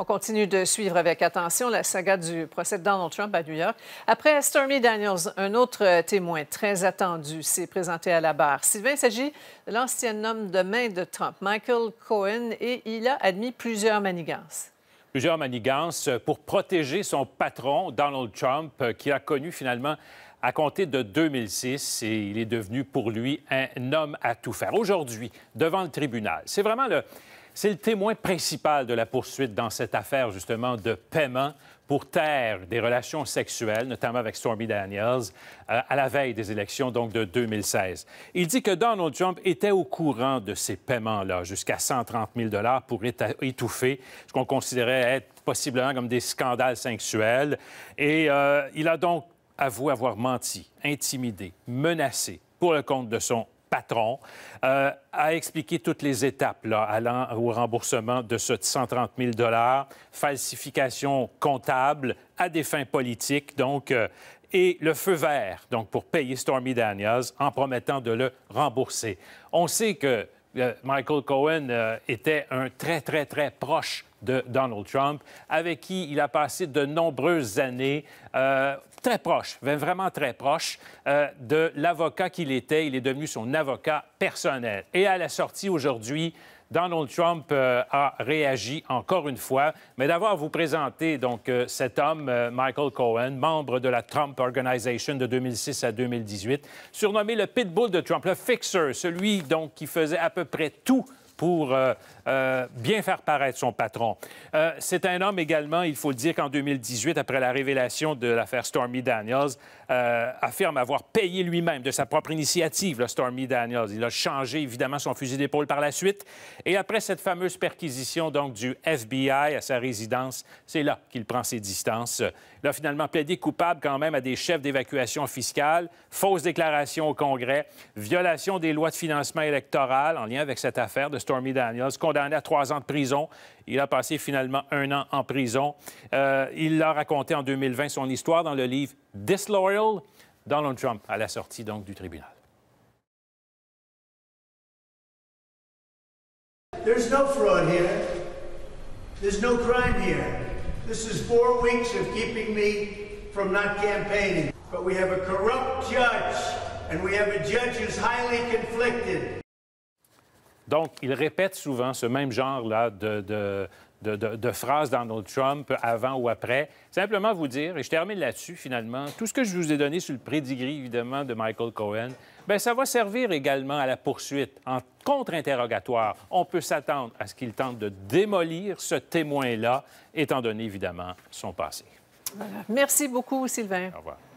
On continue de suivre avec attention la saga du procès de Donald Trump à New York. Après Stormy Daniels, un autre euh, témoin très attendu s'est présenté à la barre. Sylvain, il s'agit de l'ancien homme de main de Trump, Michael Cohen, et il a admis plusieurs manigances plusieurs manigances pour protéger son patron, Donald Trump, euh, qui a connu finalement à compter de 2006 et il est devenu pour lui un homme à tout faire. Aujourd'hui, devant le tribunal, c'est vraiment le, c'est le témoin principal de la poursuite dans cette affaire, justement, de paiement pour taire des relations sexuelles, notamment avec Stormy Daniels, euh, à la veille des élections donc de 2016. Il dit que Donald Trump était au courant de ces paiements-là, jusqu'à 130 000 pour étouffer ce qu'on considérait être possiblement comme des scandales sexuels. Et euh, il a donc avoué avoir menti, intimidé, menacé pour le compte de son patron, euh, a expliqué toutes les étapes allant au remboursement de ce 130 000 falsification comptable à des fins politiques, donc, euh, et le feu vert, donc, pour payer Stormy Daniels en promettant de le rembourser. On sait que euh, Michael Cohen était un très, très, très proche de Donald Trump, avec qui il a passé de nombreuses années euh, très proche, vraiment très proche euh, de l'avocat qu'il était. Il est devenu son avocat personnel. Et à la sortie aujourd'hui, Donald Trump euh, a réagi encore une fois. Mais d'avoir vous présenter donc cet homme, Michael Cohen, membre de la Trump Organization de 2006 à 2018, surnommé le pitbull de Trump, le fixer, celui donc qui faisait à peu près tout pour euh, euh, bien faire paraître son patron. Euh, c'est un homme également, il faut le dire, qu'en 2018, après la révélation de l'affaire Stormy Daniels, affirme avoir payé lui-même de sa propre initiative, le Stormy Daniels. Il a changé évidemment son fusil d'épaule par la suite. Et après cette fameuse perquisition donc du FBI à sa résidence, c'est là qu'il prend ses distances. Il a finalement plaidé coupable quand même à des chefs d'évacuation fiscale, fausse déclaration au Congrès, violation des lois de financement électoral en lien avec cette affaire de Stormy Stormy Daniels, condamné à trois ans de prison. Il a passé finalement un an en prison. Euh, il a raconté en 2020 son histoire dans le livre Disloyal, Donald Trump, à la sortie donc du tribunal. There's no fraud here. There's no crime here. This is four weeks of keeping me from not campaigning. But we have a corrupt judge, and we have a judge who's highly conflicted. Donc, il répète souvent ce même genre-là de, de de, phrases Donald Trump avant ou après. Simplement vous dire, et je termine là-dessus finalement, tout ce que je vous ai donné sur le prédigré évidemment de Michael Cohen, bien, ça va servir également à la poursuite en contre-interrogatoire. On peut s'attendre à ce qu'il tente de démolir ce témoin-là, étant donné évidemment son passé. Merci beaucoup, Sylvain. Au revoir.